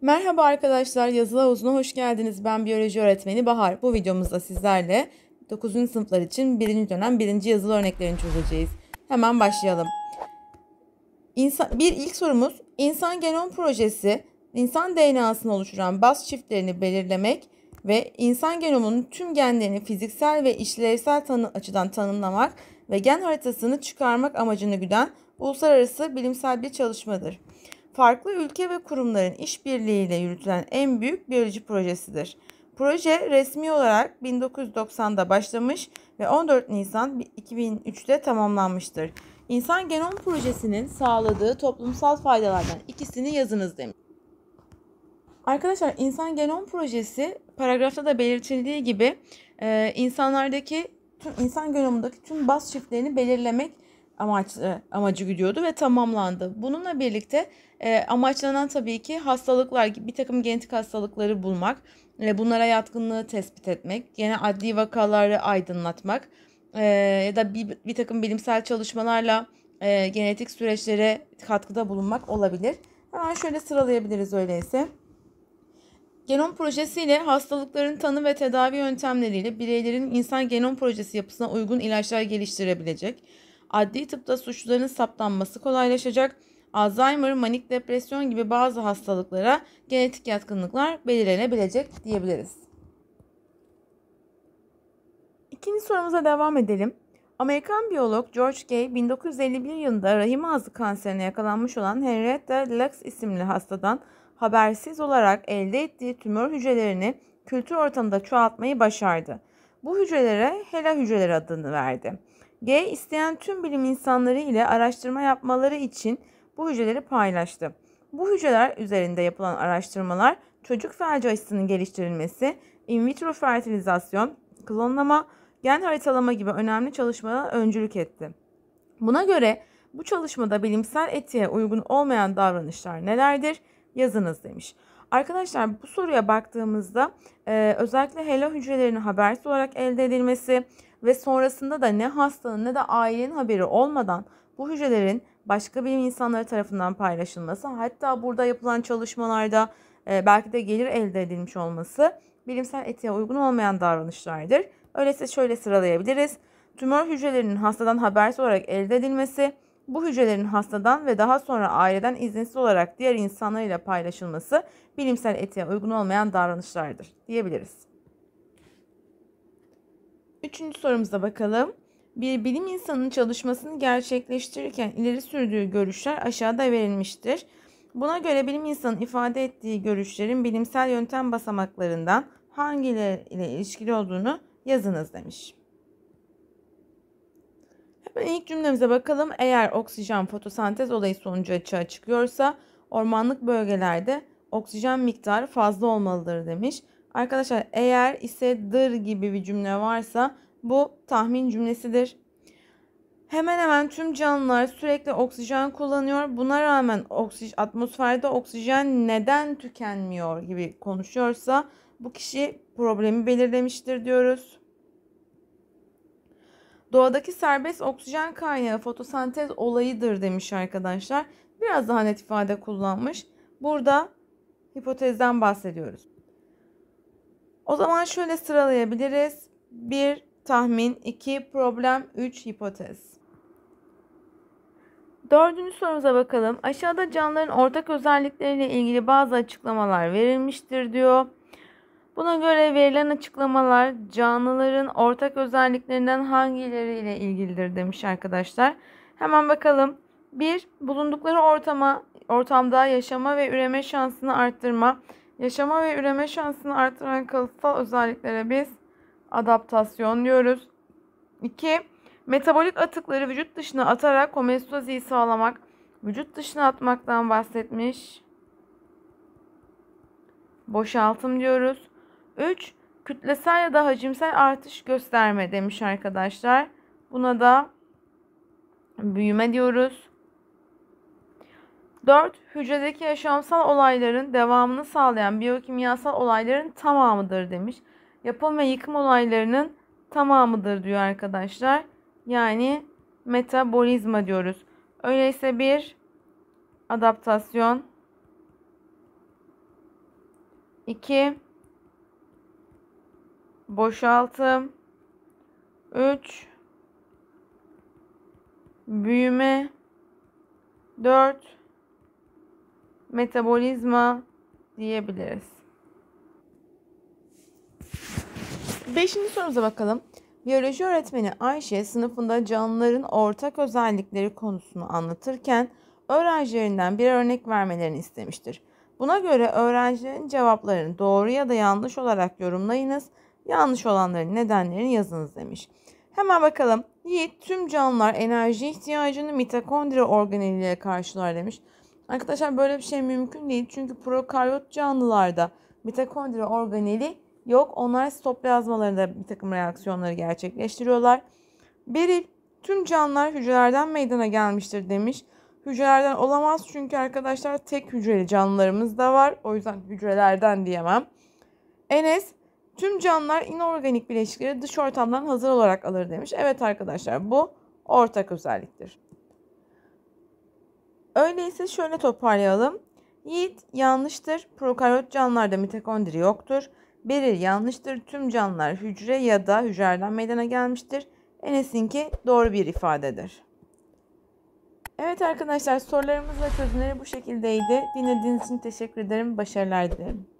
Merhaba arkadaşlar, Yazılı Havuzu'na hoş geldiniz. Ben biyoloji öğretmeni Bahar. Bu videomuzda sizlerle 9. sınıflar için 1. dönem 1. yazılı örneklerini çözeceğiz. Hemen başlayalım. İnsan, bir ilk sorumuz, insan genom projesi, insan DNA'sını oluşturan baz çiftlerini belirlemek ve insan genomunun tüm genlerini fiziksel ve işlevsel tanı açıdan tanımlamak ve gen haritasını çıkarmak amacını güden uluslararası bilimsel bir çalışmadır. Farklı ülke ve kurumların işbirliğiyle yürütülen en büyük biyoloji projesidir. Proje resmi olarak 1990'da başlamış ve 14 Nisan 2003'te tamamlanmıştır. İnsan Genom Projesi'nin sağladığı toplumsal faydalardan ikisini yazınız demiş. Arkadaşlar İnsan Genom Projesi paragrafta da belirtildiği gibi e, insanlardaki tüm insan genomundaki tüm baz çiftlerini belirlemek amaç e, amacı gidiyordu ve tamamlandı. Bununla birlikte e, amaçlanan tabii ki hastalıklar gibi bir takım genetik hastalıkları bulmak, e, bunlara yatkınlığı tespit etmek, yine adli vakaları aydınlatmak e, ya da bir, bir takım bilimsel çalışmalarla e, genetik süreçlere katkıda bulunmak olabilir. Hemen şöyle sıralayabiliriz öyleyse. Genom projesi ile hastalıkların tanı ve tedavi yöntemleriyle bireylerin insan genom projesi yapısına uygun ilaçlar geliştirebilecek, adli tıpta suçluların saptanması kolaylaşacak, Alzheimer, manik depresyon gibi bazı hastalıklara genetik yatkınlıklar belirlenebilecek diyebiliriz. İkinci sorumuza devam edelim. Amerikan biyolog George Gay 1951 yılında rahim ağzı kanserine yakalanmış olan Henrietta Lacks isimli hastadan habersiz olarak elde ettiği tümör hücrelerini kültür ortamında çoğaltmayı başardı. Bu hücrelere HeLa hücreleri adını verdi. Gay isteyen tüm bilim insanları ile araştırma yapmaları için bu hücreleri paylaştı. Bu hücreler üzerinde yapılan araştırmalar çocuk felci aşısının geliştirilmesi, in vitro fertilizasyon, klonlama, gen haritalama gibi önemli çalışmaya öncülük etti. Buna göre bu çalışmada bilimsel etiğe uygun olmayan davranışlar nelerdir? Yazınız demiş. Arkadaşlar bu soruya baktığımızda e, özellikle HeLa hücrelerinin habersiz olarak elde edilmesi ve sonrasında da ne hastanın ne de ailenin haberi olmadan bu hücrelerin başka bilim insanları tarafından paylaşılması hatta burada yapılan çalışmalarda e, belki de gelir elde edilmiş olması bilimsel etiğe uygun olmayan davranışlardır. Öyleyse şöyle sıralayabiliriz. Tümör hücrelerinin hastadan habersiz olarak elde edilmesi, bu hücrelerin hastadan ve daha sonra aileden izinsiz olarak diğer insanlarıyla paylaşılması bilimsel etiğe uygun olmayan davranışlardır diyebiliriz. Üçüncü sorumuza bakalım. Bir bilim insanının çalışmasını gerçekleştirirken ileri sürdüğü görüşler aşağıda verilmiştir. Buna göre bilim insanının ifade ettiği görüşlerin bilimsel yöntem basamaklarından hangileri ilişkili olduğunu yazınız demiş. Hemen ilk cümlemize bakalım. Eğer oksijen fotosentez olayı sonucu açığa çıkıyorsa ormanlık bölgelerde oksijen miktarı fazla olmalıdır demiş. Arkadaşlar eğer ise dır gibi bir cümle varsa bu tahmin cümlesidir. Hemen hemen tüm canlılar sürekli oksijen kullanıyor. Buna rağmen oksij atmosferde oksijen neden tükenmiyor gibi konuşuyorsa bu kişi problemi belirlemiştir diyoruz. Doğadaki serbest oksijen kaynağı fotosentez olayıdır demiş arkadaşlar. Biraz daha net ifade kullanmış. Burada hipotezden bahsediyoruz. O zaman şöyle sıralayabiliriz. 1 tahmin, 2 problem, 3 hipotez. Dördüncü sorumuza bakalım. Aşağıda canlıların ortak özellikleriyle ilgili bazı açıklamalar verilmiştir diyor. Buna göre verilen açıklamalar canlıların ortak özelliklerinden hangileriyle ilgilidir demiş arkadaşlar. Hemen bakalım. 1. Bulundukları ortama, ortamda yaşama ve üreme şansını arttırma. Yaşama ve üreme şansını arttıran kalıtsal özelliklere biz adaptasyon diyoruz. 2. Metabolik atıkları vücut dışına atarak homeostaziyi sağlamak. Vücut dışına atmaktan bahsetmiş. Boşaltım diyoruz. 3. Kütlesel ya da hacimsel artış gösterme demiş arkadaşlar. Buna da büyüme diyoruz. 4. Hücredeki yaşamsal olayların devamını sağlayan biyokimyasal olayların tamamıdır demiş. Yapım ve yıkım olaylarının tamamıdır diyor arkadaşlar. Yani metabolizma diyoruz. Öyleyse bir adaptasyon 2 boşaltım 3 büyüme 4 metabolizma diyebiliriz. Beşinci sorumuza bakalım. Biyoloji öğretmeni Ayşe sınıfında canlıların ortak özellikleri konusunu anlatırken öğrencilerinden bir örnek vermelerini istemiştir. Buna göre öğrencilerin cevaplarını doğru ya da yanlış olarak yorumlayınız Yanlış olanların nedenlerini yazınız demiş. Hemen bakalım. Yiğit tüm canlılar enerji ihtiyacını mitokondri organeliyle karşılar demiş. Arkadaşlar böyle bir şey mümkün değil. Çünkü prokaryot canlılarda mitokondri organeli yok. Onlar sitoplazmalarında bir takım reaksiyonları gerçekleştiriyorlar. Beril tüm canlılar hücrelerden meydana gelmiştir demiş. Hücrelerden olamaz çünkü arkadaşlar tek hücreli canlılarımız da var. O yüzden hücrelerden diyemem. Enes Tüm canlılar inorganik bileşikleri dış ortamdan hazır olarak alır demiş. Evet arkadaşlar bu ortak özelliktir. Öyleyse şöyle toparlayalım. Yiğit yanlıştır. Prokaryot canlılarda mitokondri yoktur. Beril yanlıştır. Tüm canlılar hücre ya da hücreden meydana gelmiştir. Enes'inki doğru bir ifadedir. Evet arkadaşlar sorularımız ve çözümleri bu şekildeydi. Dinlediğiniz için teşekkür ederim. Başarılar dilerim.